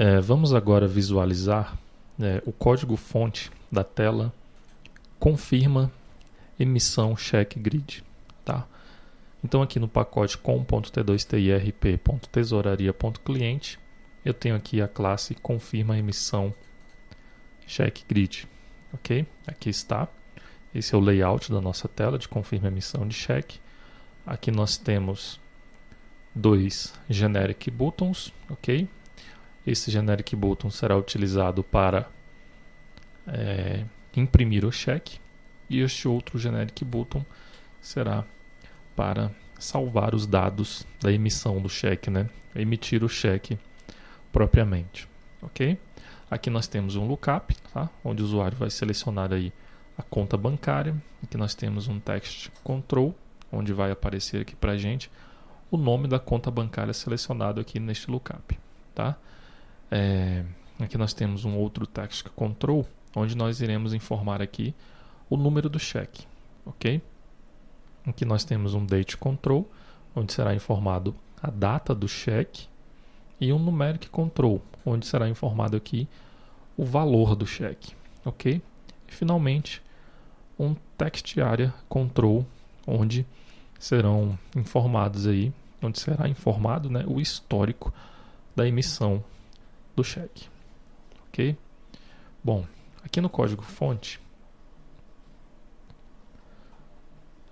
É, vamos agora visualizar é, o código-fonte da tela confirma emissão cheque grid. Tá? Então aqui no pacote com.t2tirp.tesouraria.cliente eu tenho aqui a classe confirma emissão cheque grid. Ok? Aqui está. Esse é o layout da nossa tela de confirma emissão de cheque. Aqui nós temos dois generic buttons, ok? Esse generic button será utilizado para é, imprimir o cheque e este outro generic button será para salvar os dados da emissão do cheque, né? emitir o cheque propriamente, ok? Aqui nós temos um lookup, tá? onde o usuário vai selecionar aí a conta bancária. Aqui nós temos um text control, onde vai aparecer aqui para gente o nome da conta bancária selecionado aqui neste lookup, tá? É, aqui nós temos um outro Tactical Control, onde nós iremos informar aqui o número do cheque, ok? Aqui nós temos um Date Control, onde será informado a data do cheque, e um Numeric Control, onde será informado aqui o valor do cheque, ok? E finalmente, um Text Area Control, onde serão informados aí, onde será informado né, o histórico da emissão do cheque. Ok? Bom, aqui no código fonte,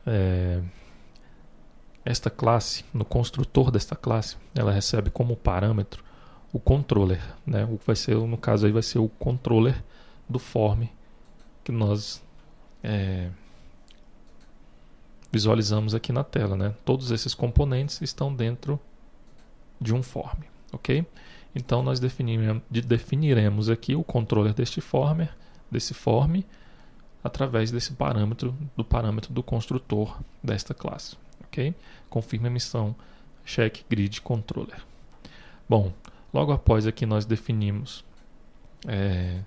é, esta classe, no construtor desta classe, ela recebe como parâmetro o controller, né? O que vai ser, no caso aí vai ser o controller do form que nós é, visualizamos aqui na tela, né? Todos esses componentes estão dentro de um form, ok? Então nós definiremos, aqui o controller deste former, desse form, através desse parâmetro, do parâmetro do construtor desta classe. Ok? Confirma a missão check grid controller. Bom, logo após aqui nós definimos é,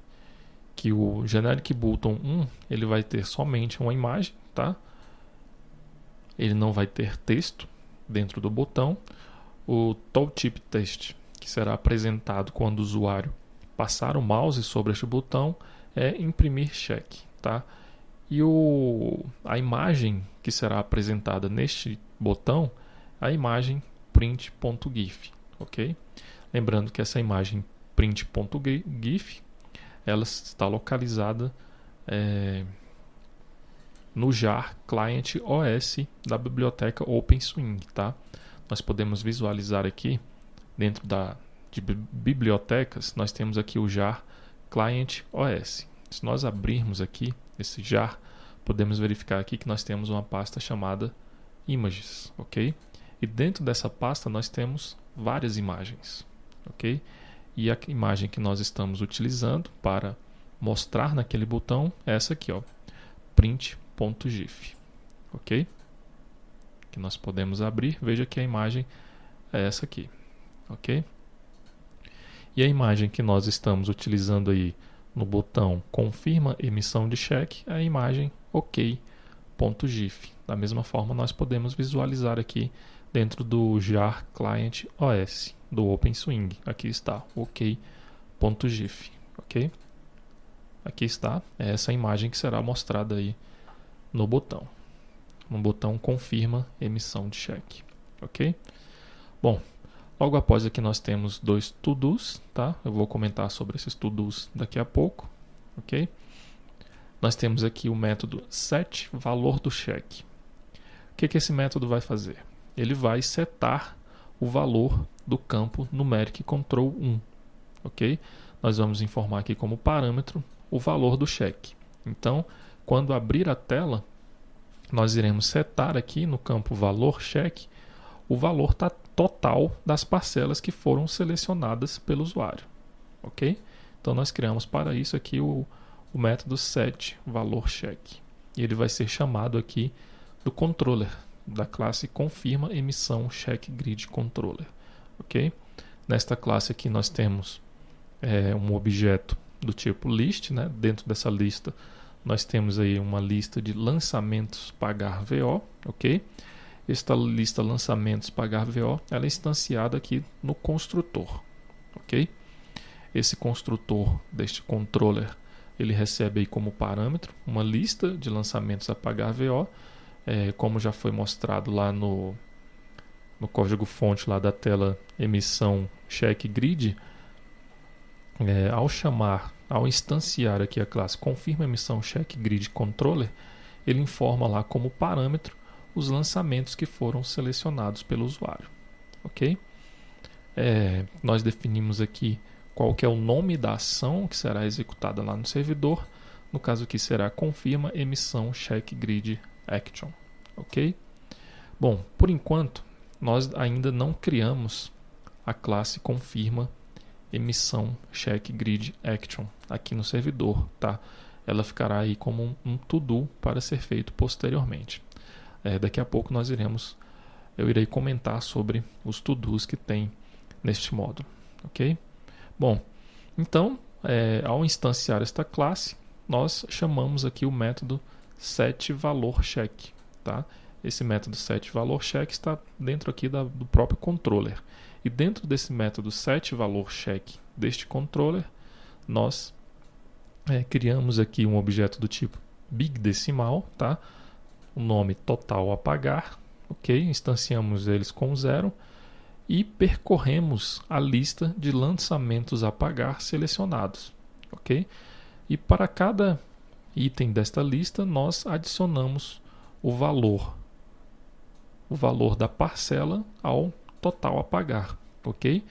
que o generic button 1 ele vai ter somente uma imagem, tá? Ele não vai ter texto dentro do botão. O tooltip test que será apresentado quando o usuário passar o mouse sobre este botão é imprimir cheque, tá? E o, a imagem que será apresentada neste botão é a imagem print.gif, ok? Lembrando que essa imagem print.gif ela está localizada é, no jar client OS da biblioteca OpenSwing, tá? Nós podemos visualizar aqui dentro da, de bibliotecas, nós temos aqui o jar client OS. Se nós abrirmos aqui esse jar, podemos verificar aqui que nós temos uma pasta chamada images, ok? E dentro dessa pasta nós temos várias imagens, ok? E a imagem que nós estamos utilizando para mostrar naquele botão é essa aqui, ó, print.gif, ok? Que nós podemos abrir, veja que a imagem é essa aqui ok? E a imagem que nós estamos utilizando aí no botão confirma emissão de cheque é a imagem ok.gif. Da mesma forma, nós podemos visualizar aqui dentro do jar client OS do OpenSwing. Aqui está ok.gif, ok? Aqui está é essa imagem que será mostrada aí no botão. No botão confirma emissão de cheque, ok? Bom, Logo após aqui nós temos dois to-dos, tá? Eu vou comentar sobre esses to-dos daqui a pouco, ok? Nós temos aqui o método set valor do cheque. O que, que esse método vai fazer? Ele vai setar o valor do campo numeric control 1, ok? Nós vamos informar aqui como parâmetro o valor do cheque. Então, quando abrir a tela, nós iremos setar aqui no campo valor cheque o valor tá total das parcelas que foram selecionadas pelo usuário. Ok? Então nós criamos para isso aqui o, o método set valor cheque. E ele vai ser chamado aqui do controller da classe confirma emissão cheque grid controller, ok? Nesta classe aqui nós temos é, um objeto do tipo list, né? Dentro dessa lista nós temos aí uma lista de lançamentos pagar VO, ok? Esta lista lançamentos pagar VO, ela é instanciada aqui no construtor, ok? Esse construtor deste controller, ele recebe aí como parâmetro uma lista de lançamentos a pagar VO, é, como já foi mostrado lá no, no código-fonte lá da tela emissão check grid, é, ao chamar, ao instanciar aqui a classe confirma emissão check grid controller, ele informa lá como parâmetro os lançamentos que foram selecionados pelo usuário. Ok? É, nós definimos aqui qual que é o nome da ação que será executada lá no servidor. No caso aqui será confirma emissão check grid action. Ok? Bom, por enquanto nós ainda não criamos a classe confirma emissão check grid action aqui no servidor, tá? Ela ficará aí como um, todo to do para ser feito posteriormente. É, daqui a pouco nós iremos, eu irei comentar sobre os to-dos que tem neste módulo, ok? Bom, então, é, ao instanciar esta classe, nós chamamos aqui o método setValorCheck, tá? Esse método setValorCheck está dentro aqui da, do próprio controller. E dentro desse método setValorCheck deste controller, nós é, criamos aqui um objeto do tipo decimal tá? o nome total a pagar, ok? Instanciamos eles com zero e percorremos a lista de lançamentos a pagar selecionados, ok? E para cada item desta lista nós adicionamos o valor, o valor da parcela ao total a pagar, ok?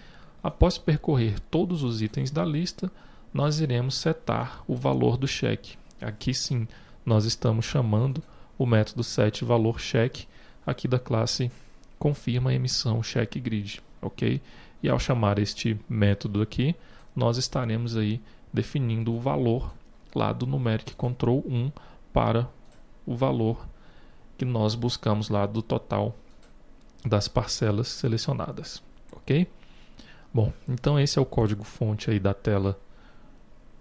Após percorrer todos os itens da lista, nós iremos setar o valor do cheque. Aqui sim, nós estamos chamando o método set valor cheque aqui da classe confirma a emissão cheque grid, ok? E ao chamar este método aqui, nós estaremos aí definindo o valor lá do numeric control 1 para o valor que nós buscamos lá do total das parcelas selecionadas, ok? Bom, então esse é o código fonte aí da tela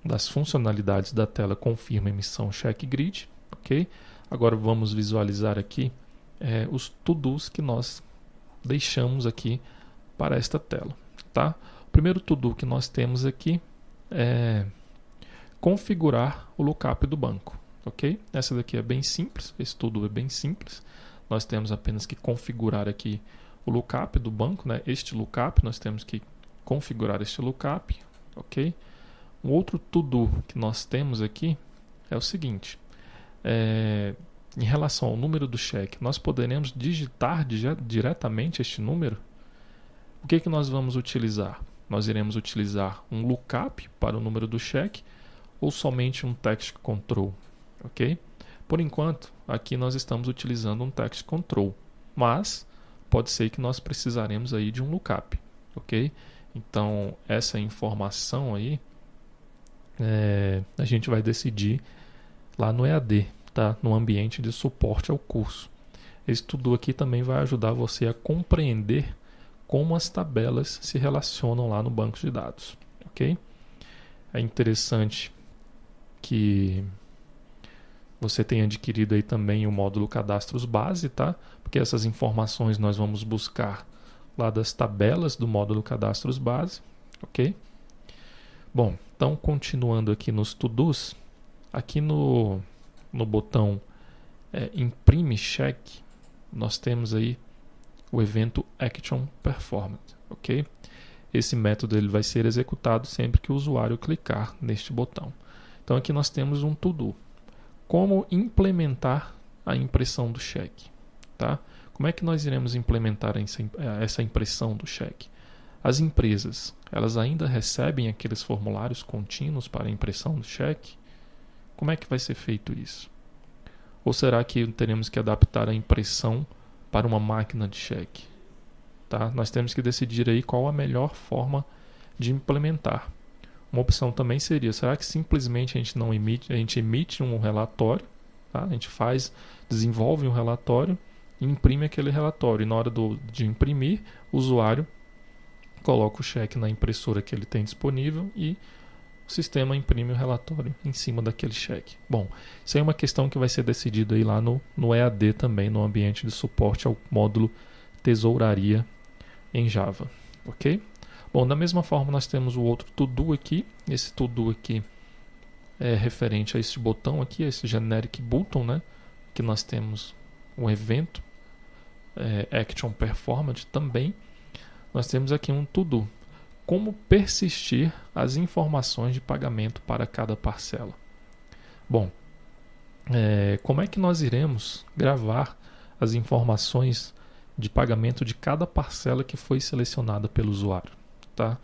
das funcionalidades da tela confirma emissão cheque grid, ok? Agora vamos visualizar aqui é, os to-dos que nós deixamos aqui para esta tela. Tá? O primeiro to-do que nós temos aqui é configurar o lookup do banco. ok? Essa daqui é bem simples, esse to-do é bem simples. Nós temos apenas que configurar aqui o lookup do banco, né? este lookup, nós temos que configurar este lookup. ok? Um outro to-do que nós temos aqui é o seguinte é, em relação ao número do cheque, nós poderemos digitar diretamente este número? O que, é que nós vamos utilizar? Nós iremos utilizar um lookup para o número do cheque ou somente um text control, ok? Por enquanto, aqui nós estamos utilizando um text control, mas pode ser que nós precisaremos aí de um lookup, ok? Então, essa informação aí é, a gente vai decidir lá no EAD, tá? no ambiente de suporte ao curso. Esse tudo aqui também vai ajudar você a compreender como as tabelas se relacionam lá no banco de dados, ok? É interessante que você tenha adquirido aí também o módulo cadastros base, tá? Porque essas informações nós vamos buscar lá das tabelas do módulo cadastros base, ok? Bom, então continuando aqui nos to-dos, Aqui no, no botão é, imprime cheque, nós temos aí o evento Action Performance, ok? Esse método ele vai ser executado sempre que o usuário clicar neste botão. Então aqui nós temos um to-do. Como implementar a impressão do cheque, tá? Como é que nós iremos implementar essa eh, impressão do cheque? As empresas, elas ainda recebem aqueles formulários contínuos para impressão do cheque? Como é que vai ser feito isso? Ou será que teremos que adaptar a impressão para uma máquina de cheque? Tá? Nós temos que decidir aí qual a melhor forma de implementar. Uma opção também seria: será que simplesmente a gente não emite, a gente emite um relatório? Tá? A gente faz, desenvolve um relatório e imprime aquele relatório. E na hora do, de imprimir, o usuário coloca o cheque na impressora que ele tem disponível e o sistema imprime o relatório em cima daquele cheque. Bom, isso é uma questão que vai ser decidida aí lá no, no EAD também, no ambiente de suporte ao módulo tesouraria em Java, ok? Bom, da mesma forma nós temos o outro todo aqui, esse todo aqui é referente a esse botão aqui, esse generic button, né? Que nós temos um evento, é, action performance também. Nós temos aqui um todo como persistir as informações de pagamento para cada parcela. Bom, é, como é que nós iremos gravar as informações de pagamento de cada parcela que foi selecionada pelo usuário? Tá?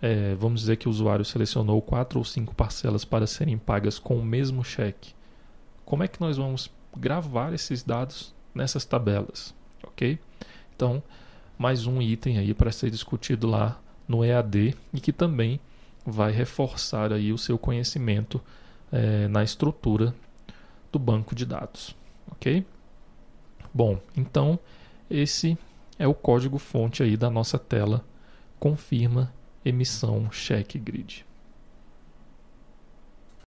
É, vamos dizer que o usuário selecionou quatro ou cinco parcelas para serem pagas com o mesmo cheque. Como é que nós vamos gravar esses dados nessas tabelas? Ok? Então, mais um item aí para ser discutido lá no EAD e que também vai reforçar aí o seu conhecimento é, na estrutura do banco de dados, ok? Bom, então esse é o código fonte aí da nossa tela confirma emissão cheque grid.